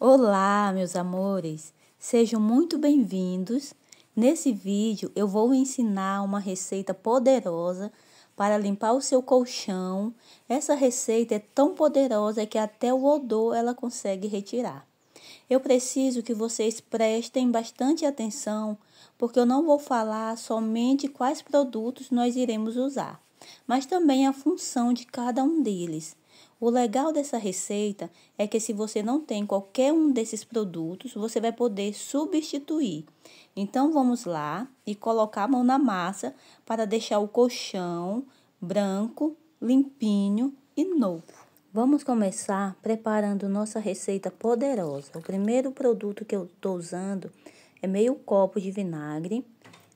Olá, meus amores! Sejam muito bem-vindos. Nesse vídeo eu vou ensinar uma receita poderosa para limpar o seu colchão. Essa receita é tão poderosa que até o odor ela consegue retirar. Eu preciso que vocês prestem bastante atenção, porque eu não vou falar somente quais produtos nós iremos usar, mas também a função de cada um deles. O legal dessa receita é que se você não tem qualquer um desses produtos, você vai poder substituir. Então vamos lá e colocar a mão na massa para deixar o colchão branco, limpinho e novo. Vamos começar preparando nossa receita poderosa. O primeiro produto que eu estou usando é meio copo de vinagre.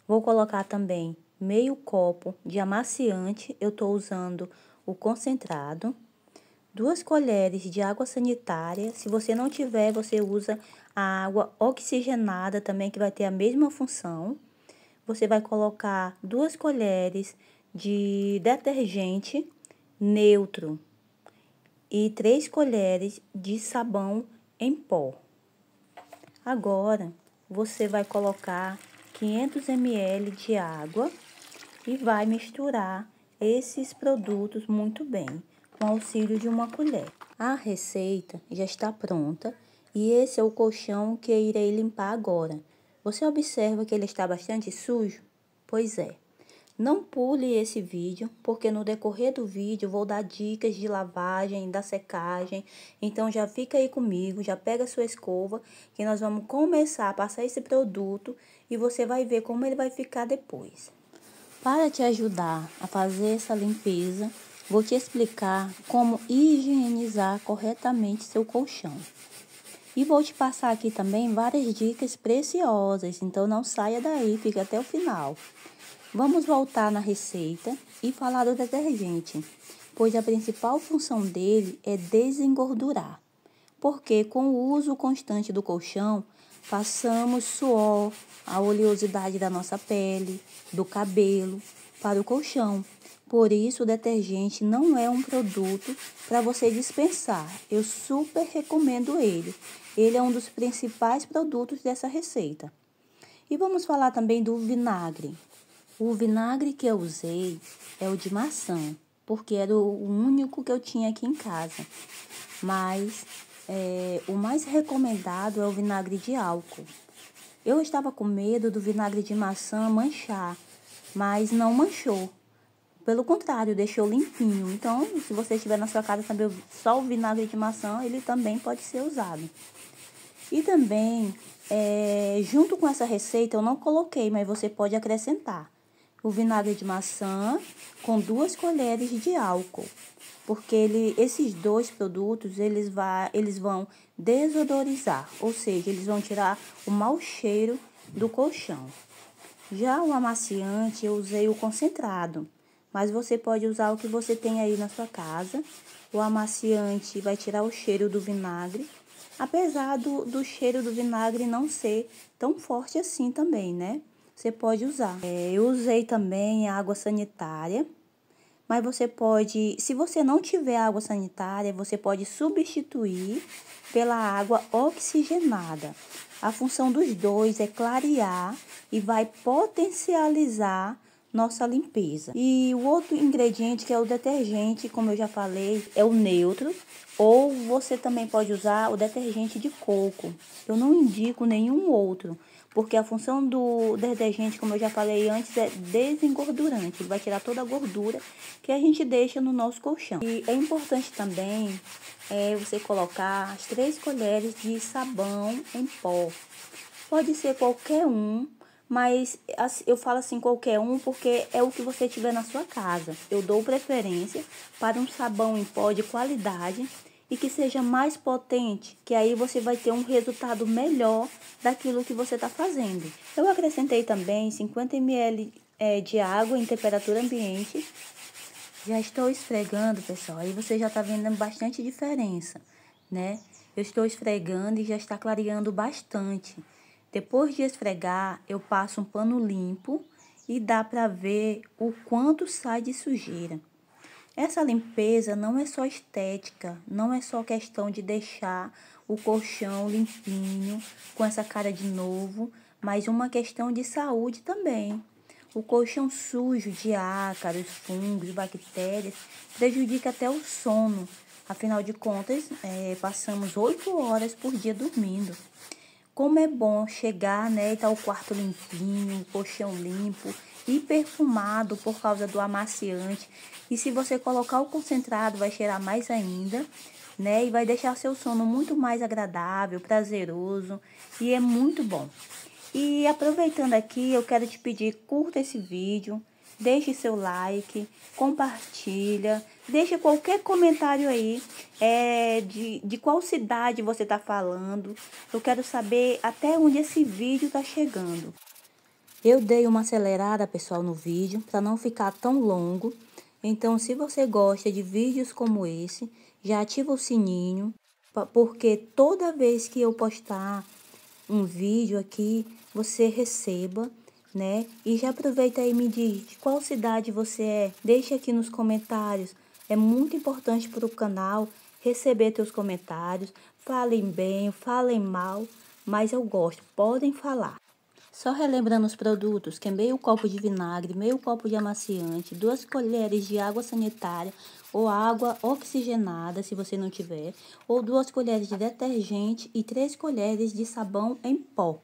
Vou colocar também meio copo de amaciante. Eu estou usando o concentrado duas colheres de água sanitária. Se você não tiver, você usa a água oxigenada também, que vai ter a mesma função. Você vai colocar duas colheres de detergente neutro e três colheres de sabão em pó. Agora, você vai colocar 500 ml de água e vai misturar esses produtos muito bem com auxílio de uma colher. A receita já está pronta e esse é o colchão que irei limpar agora. Você observa que ele está bastante sujo? Pois é. Não pule esse vídeo, porque no decorrer do vídeo vou dar dicas de lavagem, da secagem. Então já fica aí comigo, já pega sua escova, que nós vamos começar a passar esse produto e você vai ver como ele vai ficar depois. Para te ajudar a fazer essa limpeza, Vou te explicar como higienizar corretamente seu colchão. E vou te passar aqui também várias dicas preciosas, então não saia daí, fica até o final. Vamos voltar na receita e falar do detergente, pois a principal função dele é desengordurar. Porque com o uso constante do colchão, passamos suor, a oleosidade da nossa pele, do cabelo para o colchão, por isso, o detergente não é um produto para você dispensar. Eu super recomendo ele. Ele é um dos principais produtos dessa receita. E vamos falar também do vinagre. O vinagre que eu usei é o de maçã, porque era o único que eu tinha aqui em casa. Mas é, o mais recomendado é o vinagre de álcool. Eu estava com medo do vinagre de maçã manchar, mas não manchou. Pelo contrário, deixou limpinho. Então, se você tiver na sua casa também só o vinagre de maçã, ele também pode ser usado. E também, é, junto com essa receita, eu não coloquei, mas você pode acrescentar o vinagre de maçã com duas colheres de álcool, porque ele, esses dois produtos eles, eles vão desodorizar, ou seja, eles vão tirar o mau cheiro do colchão. Já o amaciante, eu usei o concentrado mas você pode usar o que você tem aí na sua casa. O amaciante vai tirar o cheiro do vinagre, apesar do, do cheiro do vinagre não ser tão forte assim também, né? Você pode usar. É, eu usei também água sanitária, mas você pode, se você não tiver água sanitária, você pode substituir pela água oxigenada. A função dos dois é clarear e vai potencializar nossa limpeza. E o outro ingrediente que é o detergente, como eu já falei, é o neutro, ou você também pode usar o detergente de coco. Eu não indico nenhum outro, porque a função do detergente, como eu já falei antes, é desengordurante. Ele vai tirar toda a gordura que a gente deixa no nosso colchão. E é importante também é, você colocar as três colheres de sabão em pó. Pode ser qualquer um, mas eu falo assim qualquer um porque é o que você tiver na sua casa. Eu dou preferência para um sabão em pó de qualidade e que seja mais potente, que aí você vai ter um resultado melhor daquilo que você está fazendo. Eu acrescentei também 50 ml é, de água em temperatura ambiente. Já estou esfregando, pessoal, aí você já está vendo bastante diferença, né? Eu estou esfregando e já está clareando bastante. Depois de esfregar, eu passo um pano limpo e dá para ver o quanto sai de sujeira. Essa limpeza não é só estética, não é só questão de deixar o colchão limpinho, com essa cara de novo, mas uma questão de saúde também. O colchão sujo de ácaros, fungos, bactérias prejudica até o sono. Afinal de contas, é, passamos oito horas por dia dormindo. Como é bom chegar, né, e tá o quarto limpinho, o colchão limpo e perfumado por causa do amaciante. E se você colocar o concentrado, vai cheirar mais ainda, né? E vai deixar seu sono muito mais agradável, prazeroso e é muito bom. E aproveitando aqui, eu quero te pedir, curta esse vídeo, deixe seu like, compartilha, deixa qualquer comentário aí é, de, de qual cidade você está falando. Eu quero saber até onde esse vídeo está chegando. Eu dei uma acelerada, pessoal, no vídeo para não ficar tão longo. Então, se você gosta de vídeos como esse, já ativa o sininho, porque toda vez que eu postar um vídeo aqui, você receba né? E já aproveita aí e me diz de qual cidade você é. Deixe aqui nos comentários. É muito importante para o canal receber teus comentários. Falem bem, falem mal, mas eu gosto. Podem falar. Só relembrando os produtos, que é meio copo de vinagre, meio copo de amaciante, duas colheres de água sanitária ou água oxigenada, se você não tiver, ou duas colheres de detergente e três colheres de sabão em pó.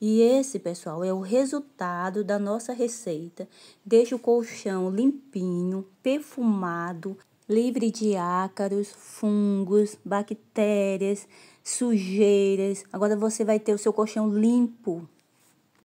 E esse, pessoal, é o resultado da nossa receita. Deixa o colchão limpinho, perfumado, livre de ácaros, fungos, bactérias, sujeiras. Agora você vai ter o seu colchão limpo.